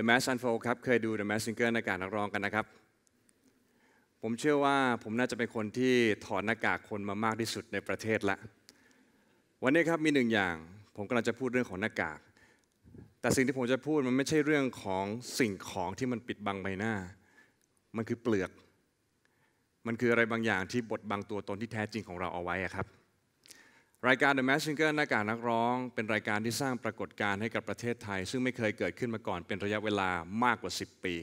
The Mask Unfold ครับเคยดู The Mask Singer หน้ากากนักร้องกันนะครับ ผมเชื่อว่าผมน่าจะเป็นคนที่ถอดหน้ากากคนมามากที่สุดในประเทศละ วันนี้ครับมีหนึ่งอย่าง ผมกำลังจะพูดเรื่องของหน้ากาก แต่สิ่งที่ผมจะพูดมันไม่ใช่เรื่องของสิ่งของที่มันปิดบังใบหน้า มันคือเปลือก มันคืออะไรบางอย่างที่บดบังตัวตนที่แท้จริงของเราเอาไว้ครับรายการ The Messenger หน้ากากนักร้อง เป็นรายการที่สร้างปรากฏการณ์ให้กับประเทศไทย ซึ่งไม่เคยเกิดขึ้นมาก่อนเป็นระยะเวลามากกว่า 10 ปี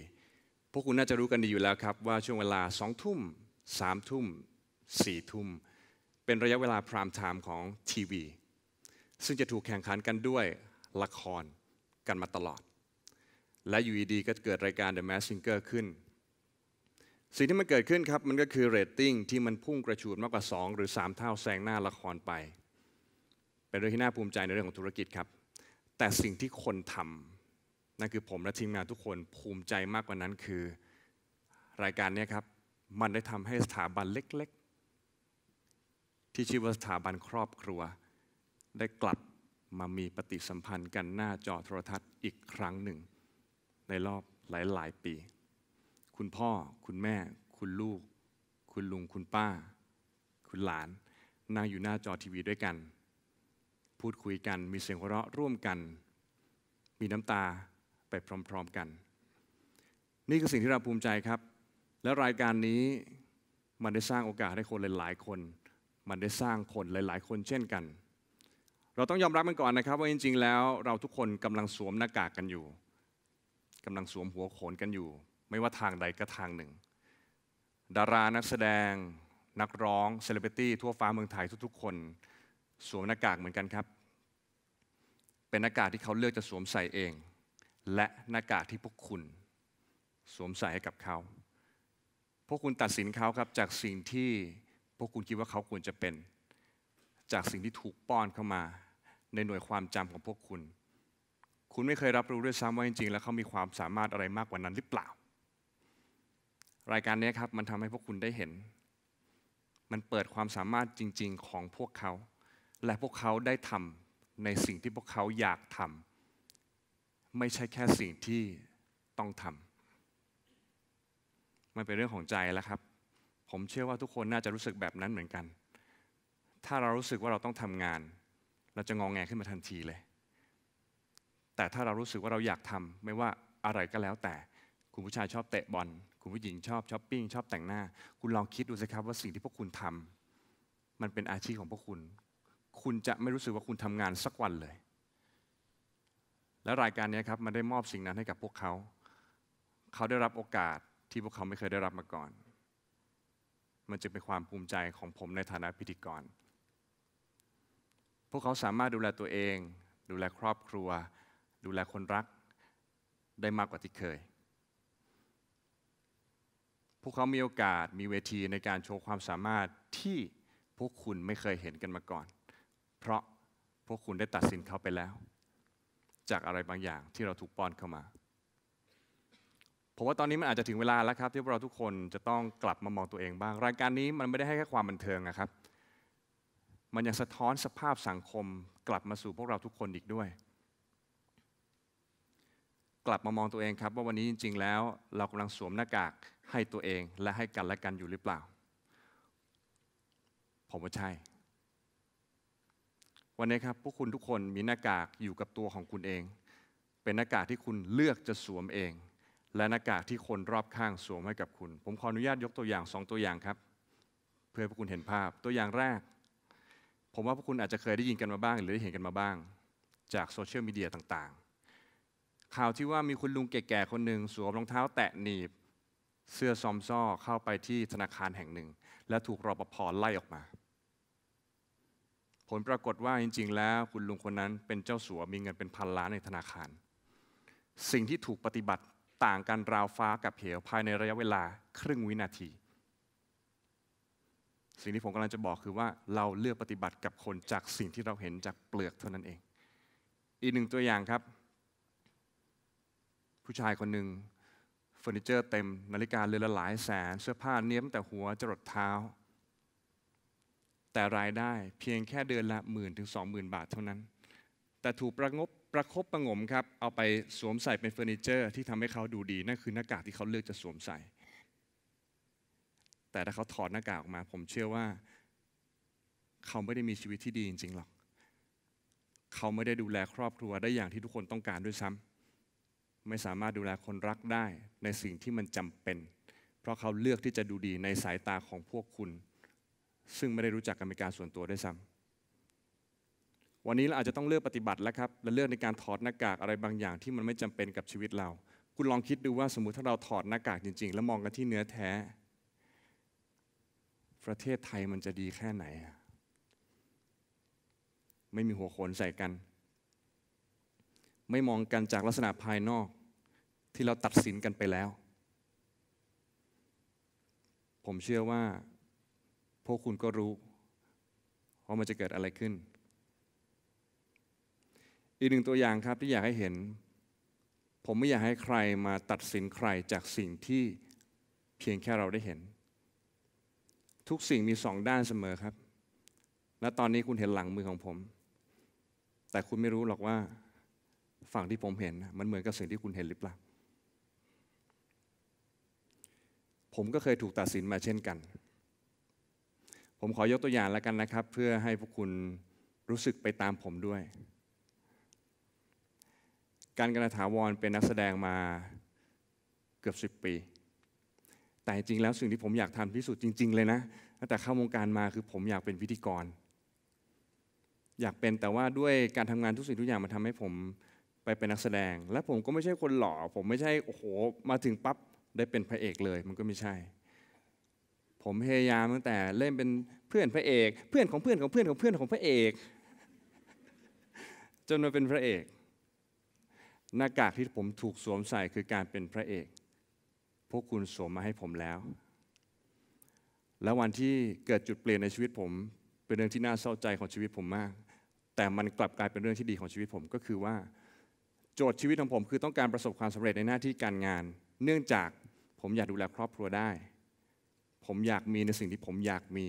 พวกคุณน่าจะรู้กันดีอยู่แล้วครับว่าช่วงเวลา2ทุ่ม3ทุ่ม4ทุ่มเป็นระยะเวลาพรามไทม์ของทีวีซึ่งจะถูกแข่งขันกันด้วยละครกันมาตลอด และอยู่ดีก็เกิดรายการ The m a s s i n g e r ขึ้นสิ่งที่มันเกิดขึ้นครับมันก็คือเรตติ้งที่มันพุ่งกระฉูดมากกว่า2หรือ 3 เท่าแซงหน้าละครไปป็นเรื่องที่น่าภูมิใจในเรื่องของธุรกิจครับ แต่สิ่งที่คนทำนั่นคือผมและทีมงานทุกคนภูมิใจมากกว่านั้นคือรายการนี้ครับ มันได้ทำให้สถาบันเล็ก ๆ ที่ชื่อว่าสถาบันครอบครัว ได้กลับมามีปฏิสัมพันธ์กันหน้าจอโทรทัศน์อีกครั้งหนึ่ง ในรอบหลายๆปี คุณพ่อคุณแม่ คุณลูก คุณลุงคุณป้า คุณหลานนั่งอยู่หน้าจอทีวีด้วยกันพูดคุยกันมีเสียงหัวเราะร่วมกัน มีน้ำตาไปพร้อมๆกัน นี่คือสิ่งที่เราภูมิใจครับ และรายการนี้มันได้สร้างโอกาสให้คนหลายๆคน มันได้สร้างคนหลายๆคนเช่นกัน เราต้องยอมรับมันก่อนนะครับ ว่าจริงๆแล้วเราทุกคนกำลังสวมหน้ากากกันอยู่กำลังสวมหัวโขนกันอยู่ ไม่ว่าทางใดก็ทางหนึ่ง ดารานักแสดง นักร้องเซเลบริตี้ทั่วฟ้าเมืองไทยทุกๆคนสวมหน้ากากเหมือนกันครับ เป็นหน้ากากที่เขาเลือกจะสวมใส่เอง และหน้ากากที่พวกคุณสวมใส่ให้กับเขา พวกคุณตัดสินเขาครับ จากสิ่งที่พวกคุณคิดว่าเขาควรจะเป็น จากสิ่งที่ถูกป้อนเข้ามา ในหน่วยความจำของพวกคุณ คุณไม่เคยรับรู้ด้วยซ้ำว่าจริงๆ แล้วเขามีความสามารถอะไรมากกว่านั้นหรือเปล่า รายการนี้ครับ มันทำให้พวกคุณได้เห็น มันเปิดความสามารถจริง ๆของพวกเขาและพวกเขาได้ทำในสิ่งที่พวกเขาอยากทำไม่ใช่แค่สิ่งที่ต้องทำมันเป็นเรื่องของใจแล้วครับ ผมเชื่อว่าทุกคนน่าจะรู้สึกแบบนั้นเหมือนกัน ถ้าเรารู้สึกว่าเราต้องทำงาน เราจะงองแงขึ้นมาทันทีเลย แต่ถ้าเรารู้สึกว่าเราอยากทำไม่ว่าอะไรก็แล้วแต่ คุณผู้ชายชอบเตะบอลคุณผู้หญิงชอบช้อปปิ้ง ชอบแต่งหน้า คุณลองคิดดูสิครับว่าสิ่งที่พวกคุณทำ มันเป็นอาชีพของพวกคุณคุณจะไม่รู้สึกว่าคุณทำงานสักวันเลย และรายการนี้ครับมันได้มอบสิ่งนั้นให้กับพวกเขา เขาได้รับโอกาสที่พวกเขาไม่เคยได้รับมาก่อน มันจึงเป็นความภูมิใจของผมในฐานะพิธีกร พวกเขาสามารถดูแลตัวเอง ดูแลครอบครัว ดูแลคนรักได้มากกว่าที่เคย พวกเขามีโอกาส มีเวทีในการโชว์ความสามารถที่พวกคุณไม่เคยเห็นกันมาก่อนเพราะพวกคุณได้ตัดสินเขาไปแล้ว จากอะไรบางอย่างที่เราถูกป้อนเข้ามา ผมว่าตอนนี้มันอาจจะถึงเวลาแล้วครับที่เราทุกคนจะต้องกลับมามองตัวเองบ้าง รายการนี้มันไม่ได้ให้แค่ความบันเทิงนะครับ มันยังสะท้อนสภาพสังคม กลับมาสู่พวกเราทุกคนอีกด้วย กลับมามองตัวเองครับ ว่าวันนี้จริง ๆ แล้ว เรากำลังสวมหน้ากากให้ตัวเอง และให้กันและกันอยู่หรือเปล่า ผมว่าใช่วันนี้ครับพวกคุณทุกคนมีหน้ากากอยู่กับตัวของคุณเอง เป็นหน้ากากที่คุณเลือกจะสวมเอง และหน้ากากที่คนรอบข้างสวมให้กับคุณ ผมขออนุญาตยกตัวอย่างสองตัวอย่างครับ เพื่อพวกคุณเห็นภาพตัวอย่างแรก ผมว่าพวกคุณอาจจะเคยได้ยินกันมาบ้าง หรือได้เห็นกันมาบ้าง จากโซเชียลมีเดียต่างๆข่าวที่ว่ามีคุณลุงแก่ๆคนหนึ่งสวมรองเท้าแตะหนีบเสื้อซอมซ้อเข้าไปที่ธนาคารแห่งหนึ่ง และถูกรปภไล่ออกมาผลปรากฏว่าจริง ๆ แล้วคุณลุงคนนั้นเป็นเจ้าสัวมีเงินเป็นพันล้านในธนาคาร สิ่งที่ถูกปฏิบัติต่างกันราวฟ้ากับเหวภายในระยะเวลาครึ่งวินาที สิ่งที่ผมกำลังจะบอกคือว่าเราเลือกปฏิบัติกับคนจากสิ่งที่เราเห็นจากเปลือกเท่านั้นเอง อีกหนึ่งตัวอย่างครับ ผู้ชายคนหนึ่งเฟอร์นิเจอร์ เต็มนาฬิกาเรือนละหลายแสน เสื้อผ้าเนี้ยมแต่หัวจรดเท้าแต่รายได้ เพียงแค่เดือนละหมื่นถึงสองหมื่นบาทเท่านั้น แต่ถูกประงบประคบประงมครับ เอาไปสวมใส่เป็นเฟอร์นิเจอร์ ที่ทำให้เขาดูดีนั่นคือหน้ากากที่เขาเลือกจะสวมใส่ แต่ถ้าเขาถอดหน้ากากออกมา ผมเชื่อว่า เขาไม่ได้มีชีวิตที่ดีจริงๆหรอก เขาไม่ได้ดูแลครอบครัวได้อย่างที่ทุกคนต้องการด้วยซ้ำ ไม่สามารถดูแลคนรักได้ในสิ่งที่มันจำเป็น เพราะเขาเลือกที่จะดูดีในสายตาของพวกคุณซึ่งไม่ได้รู้จักกันเป็นการส่วนตัวด้วยซ้ำวันนี้เราอาจจะต้องเลือกปฏิบัติแล้วครับ และเลือกในการถอดหน้ากากอะไรบางอย่างที่มันไม่จำเป็นกับชีวิตเรา คุณลองคิดดูว่าสมมติถ้าเราถอดหน้ากากจริง ๆ แล้วมองกันที่เนื้อแท้ ประเทศไทยมันจะดีแค่ไหนไม่มีหัวโขนใส่กัน ไม่มองกันจากลักษณะภายนอก ที่เราตัดสินกันไปแล้ว ผมเชื่อว่าพวกคุณก็รู้ว่ามันจะเกิดอะไรขึ้น อีกหนึ่งตัวอย่างครับ ที่อยากให้เห็น ผมไม่อยากให้ใครมาตัดสินใครจากสิ่งที่เพียงแค่เราได้เห็น ทุกสิ่งมีสองด้านเสมอครับ และตอนนี้คุณเห็นหลังมือของผม แต่คุณไม่รู้หรอกว่าฝั่งที่ผมเห็นมันเหมือนกับสิ่งที่คุณเห็นหรือเปล่าผมก็เคยถูกตัดสินมาเช่นกันผมขอยกตัวอย่างแล้วกันนะครับ เพื่อให้พวกคุณรู้สึกไปตามผมด้วยการกนถาวรเป็นนักแสดงมาเกือบ 10 ปี แต่จริงแล้วสิ่งที่ผมอยากทำที่สุดจริง ๆเลยนะตั้งแต่เข้าวงการมาคือผมอยากเป็นพิธีกร อยากเป็นแต่ว่าด้วยการทำงานทุกสิ่งทุกอย่างมันทำให้ผมไปเป็นนักแสดง และผมก็ไม่ใช่คนหล่อผมไม่ใช่โอ้โหมาถึงปั๊บได้เป็นพระเอกเลย มันก็ไม่ใช่ผมพยายามตั้งแต่เล่นเป็นเพื่อนพระเอกเพื่อนของเพื่อนของเพื่อนของเพื่อนของพระเอกจนมาเป็นพระเอกหน้ากากที่ผมถูกสวมใส่คือการเป็นพระเอก พวกคุณสวมมาให้ผมแล้วแล้ววันที่เกิดจุดเปลี่ยนในชีวิตผม เป็นเรื่องที่น่าเศร้าใจของชีวิตผมมาก แต่มันกลับกลายเป็นเรื่องที่ดีของชีวิตผมก็คือว่า โจทย์ชีวิตของผมคือต้องการประสบความสำเร็จในหน้าที่การงาน เนื่องจากผมอยากดูแลครอบครัวได้ผมอยากมีในสิ่งที่ผมอยากมี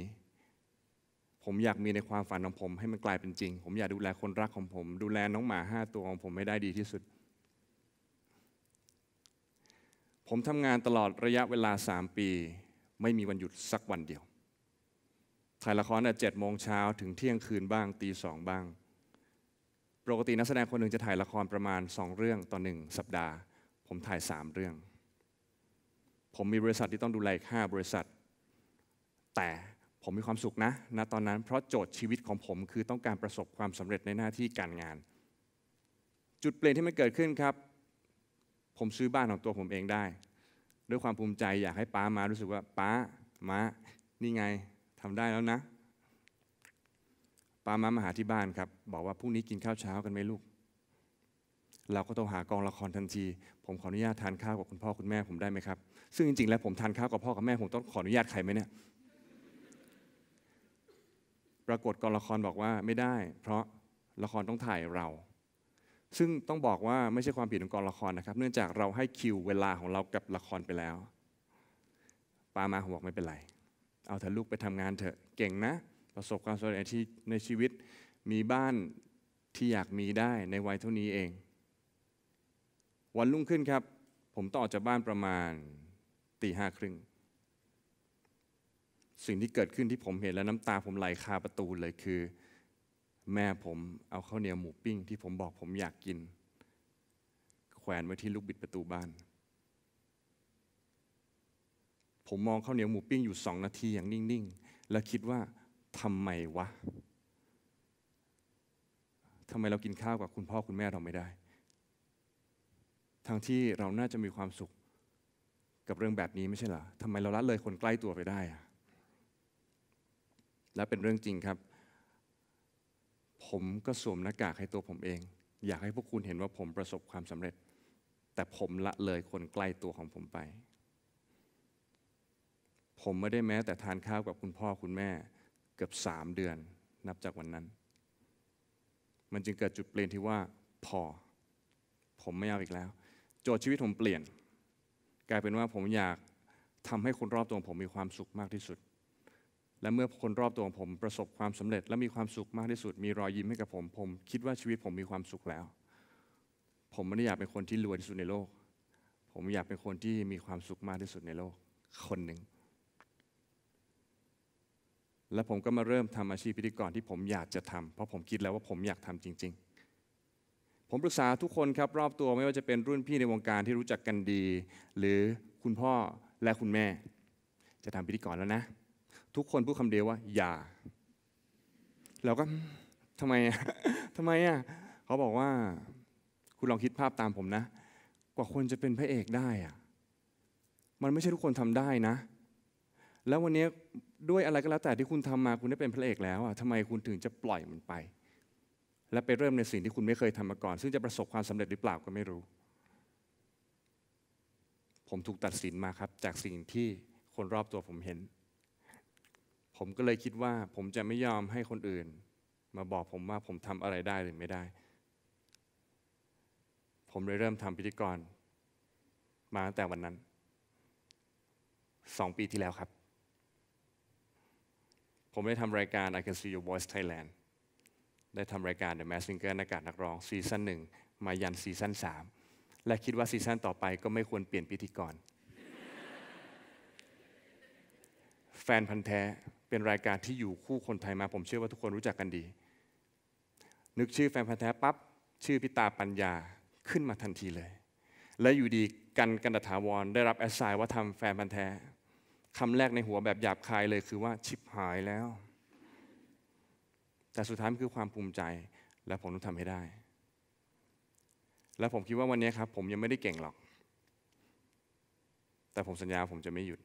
ผมอยากมีในความฝันของผมให้มันกลายเป็นจริง ผมอยากดูแลคนรักของผม ดูแลน้องหมาห้าตัวของผมให้ได้ดีที่สุด ผมทำงานตลอดระยะเวลาสามปี ไม่มีวันหยุดสักวันเดียว ถ่ายละครตั้งเจ็ดโมงเช้าถึงเที่ยงคืนบ้าง ตีสองบ้าง ปกตินักแสดงคนหนึ่งจะถ่ายละครประมาณสองเรื่องต่อหนึ่งสัปดาห์ ผมถ่ายสามเรื่อง ผมมีบริษัทที่ต้องดูแลห้าบริษัทแต่ผมมีความสุขนะ ณตอนนั้นเพราะโจทย์ชีวิตของผมคือต้องการประสบความสำเร็จในหน้าที่การงาน จุดเปลี่ยนที่มันเกิดขึ้นครับ ผมซื้อบ้านของตัวผมเองได้ ด้วยความภูมิใจอยากให้ป้ามารู้สึกว่าป้ามานี่ไงทำได้แล้วนะป้ามามาหาที่บ้านครับบอกว่าพรุ่งนี้กินข้าวเช้ากันไหมลูก เราก็ต้องหากองละครทันทีผมขออนุญาตทานข้าวกับคุณพ่อคุณแม่ผมได้ไหมครับซึ่งจริงๆแล้วผมทานข้าวกับพ่อกับแม่ผมต้องขออนุญาตใครไหมเนี่ยปรากฏกองละครบอกว่าไม่ได้ เพราะละครต้องถ่ายเรา ซึ่งต้องบอกว่าไม่ใช่ความผิดของกองละครนะครับ เนื่องจากเราให้คิวเวลาของเรากับละครไปแล้วปามาหมบอกไม่เป็นไรเอาเถอะลูกไปทำงานเถอะเก่งนะ ประสบความสำเร็จในชีวิตมีบ้านที่อยากมีได้ในวัยเท่านี้เอง วันรุ่งขึ้นครับ ผมต้องออกจากบ้านประมาณตีห้าครึ่งสิ่งที่เกิดขึ้นที่ผมเห็นแล้วน้ำตาผมไหลคาประตูเลยคือ แม่ผมเอาข้าวเหนียวหมูปิ้งที่ผมบอกผมอยากกิน แขวนไว้ที่ลูกบิดประตูบ้าน ผมมองข้าวเหนียวหมูปิ้งอยู่สองนาทีอย่างนิ่งๆแล้วคิดว่าทำไมวะทำไมเรากินข้าวกับคุณพ่อคุณแม่เราไม่ได้ ทั้งที่เราน่าจะมีความสุขกับเรื่องแบบนี้ไม่ใช่เหรอทำไมเราละเลยคนใกล้ตัวไปได้อะและเป็นเรื่องจริงครับ ผมก็สวมหน้ากากให้ตัวผมเอง อยากให้พวกคุณเห็นว่าผมประสบความสำเร็จ แต่ผมละเลยคนใกล้ตัวของผมไป ผมไม่ได้แม้ แต่ทานข้าวกับคุณพ่อคุณแม่เกือบสามเดือนนับจากวันนั้น มันจึงเกิดจุดเปลี่ยนที่ว่าพอผมไม่เอาอีกแล้ว โจทย์ชีวิตผมเปลี่ยน กลายเป็นว่าผมอยากทำให้คนรอบตัวผมมีความสุขมากที่สุดและเมื่อคนรอบตัวของผมประสบความสำเร็จ และมีความสุขมากที่สุด มีรอยยิ้มให้กับผมผมคิดว่าชีวิตผมมีความสุขแล้ว ผมไม่ได้อยากเป็นคนที่รวยที่สุดในโลก ผมอยากเป็นคนที่มีความสุขมากที่สุดในโลก คนหนึ่งและผมก็มาเริ่มทำอาชีพพิธีกรที่ผมอยากจะทำ เพราะผมคิดแล้วว่าผมอยากทำจริง ๆ ผมปรึกษาทุกคนครับรอบตัวไม่ว่าจะเป็นรุ่นพี่ในวงการที่รู้จักกันดี หรือคุณพ่อและคุณแม่ จะทำพิธีกรแล้วนะทุกคนพูดคำเดียวว่าอย่า เราก็ทำไมทำไมอ่ะเขาบอกว่าคุณลองคิดภาพตามผมนะ กว่าคนจะเป็นพระเอกได้อ่ะมันไม่ใช่ทุกคนทำได้นะ แล้ววันนี้ด้วยอะไรก็แล้วแต่ที่คุณทำมา คุณได้เป็นพระเอกแล้วอ่ะทำไมคุณถึงจะปล่อยมันไป และไปเริ่มในสิ่งที่คุณไม่เคยทำมาก่อน ซึ่งจะประสบความสำเร็จหรือเปล่าก็ ไม่รู้ ผมถูกตัดสินมาครับ จากสิ่งที่คนรอบตัวผมเห็นผมก็เลยคิดว่าผมจะไม่ยอมให้คนอื่น มาบอกผมว่าผมทำอะไรได้หรือไม่ได้ ผมเลยเริ่มทำพิธีกร มาตั้งแต่วันนั้น สองปีที่แล้วครับ ผมได้ทำรายการ I Can See Your Voice Thailand ได้ทำรายการ The Mask Singer นักการนักร้องซีซั่นหนึ่งมายันซีซั่นสามและคิดว่าซีซั่นต่อไปก็ไม่ควรเปลี่ยนพิธีกร แฟนพันธ์แท้เป็นรายการที่อยู่คู่คนไทยมา ผมเชื่อว่าทุกคนรู้จักกันดี นึกชื่อแฟนพันธ์แท้ปั๊บชื่อพิตาปัญญาขึ้นมาทันทีเลย และอยู่ดีกันกันดถาวร ได้รับแอสไซน์ว่าทำแฟนพันธ์แท้คำแรกในหัวแบบหยาบคายเลย คือว่าชิบหายแล้ว แต่สุดท้ายคือความภูมิใจและผมต้องทำให้ได้ และผมคิดว่าวันนี้ครับผมยังไม่ได้เก่งหรอก แต่ผมสัญญาผมจะไม่หยุด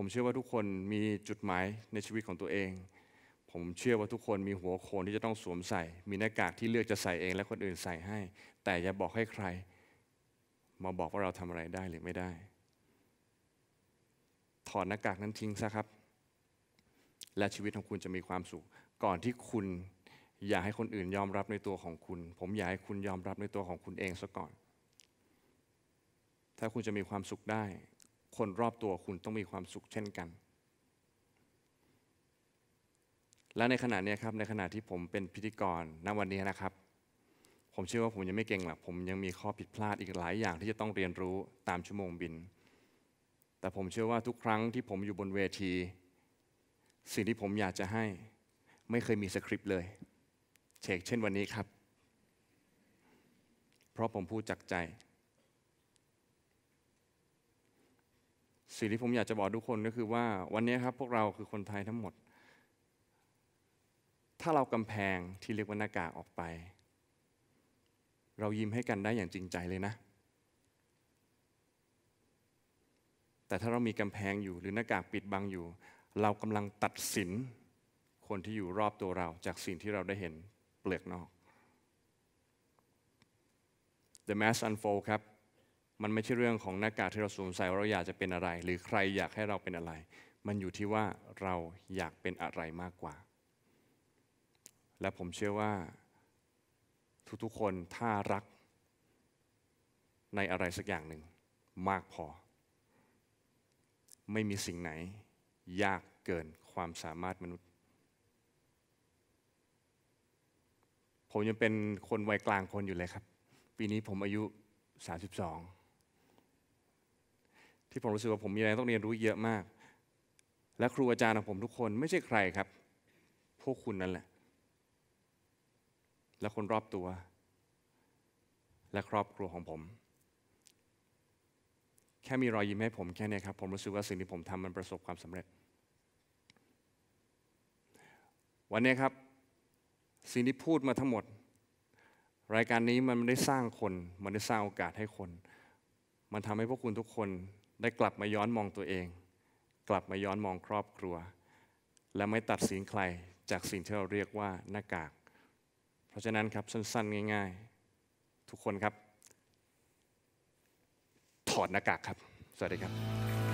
ผมเชื่อว่าทุกคนมีจุดหมายในชีวิตของตัวเอง ผมเชื่อว่าทุกคนมีหัวโขนที่จะต้องสวมใส่ มีหน้ากากที่เลือกจะใส่เอง และคนอื่นใส่ให้ แต่อย่าบอกให้ใคร มาบอกว่าเราทำอะไรได้หรือไม่ได้ ถอดหน้ากากนั้นทิ้งซะครับ และชีวิตของคุณจะมีความสุข ก่อนที่คุณอยากให้คนอื่นยอมรับในตัวของคุณ ผมอยากให้คุณยอมรับในตัวของคุณเองซะก่อน ถ้าคุณจะมีความสุขได้คนรอบตัวคุณต้องมีความสุขเช่นกัน และในขณะนี้ครับในขณะที่ผมเป็นพิธีกรณวันนี้นะครับ ผมเชื่อว่าผมยังไม่เก่งหรอกผมยังมีข้อผิดพลาดอีกหลายอย่างที่จะต้องเรียนรู้ตามชั่วโมงบิน แต่ผมเชื่อว่าทุกครั้งที่ผมอยู่บนเวที สิ่งที่ผมอยากจะให้ ไม่เคยมีสคริปต์เลยเชกเช่นวันนี้ครับ เพราะผมพูดจากใจสิ่งที่ผมอยากจะบอกทุกคนก็คือว่าวันนี้ครับ พวกเราคือคนไทยทั้งหมด ถ้าเรากำแพงที่เรียกว่าหน้ากากออกไป เรายิ้มให้กันได้อย่างจริงใจเลยนะ แต่ถ้าเรามีกำแพงอยู่ หรือหน้ากากปิดบังอยู่ เรากำลังตัดสินคนที่อยู่รอบตัวเรา จากสิ่งที่เราได้เห็นเปลือกนอก The Mass Unfold ครับมันไม่ใช่เรื่องของหน้ากากที่เราสวมใส่ว่าเราอยากจะเป็นอะไร หรือใครอยากให้เราเป็นอะไร มันอยู่ที่ว่าเราอยากเป็นอะไรมากกว่า และผมเชื่อว่า ทุกๆคนถ้ารักในอะไรสักอย่างหนึ่งมากพอ ไม่มีสิ่งไหน ยากเกินความสามารถมนุษย์ ผมยังเป็นคนวัยกลางคนอยู่เลยครับ ปีนี้ผมอายุ 32ที่ผมรู้สึกว่าผมมีอะไรต้องเรียนรู้เยอะมาก และครูอาจารย์ของผมทุกคน ไม่ใช่ใครครับ พวกคุณนั่นแหละ และคนรอบตัว และครอบครัวของผม แค่มีรอยยิ้มให้ผมแค่นี้ครับ ผมรู้สึกว่าสิ่งที่ผมทำมันประสบความสำเร็จ วันนี้ครับ สิ่งที่พูดมาทั้งหมด รายการนี้มันไม่ได้สร้างคน มันได้สร้างโอกาสให้คน มันทำให้พวกคุณทุกคนได้กลับมาย้อนมองตัวเอง กลับมาย้อนมองครอบครัว และไม่ตัดสินใครจากสิ่งที่เราเรียกว่าหน้ากาก เพราะฉะนั้นครับสั้นๆง่ายๆ ทุกคนครับ ถอดหน้ากากครับ สวัสดีครับ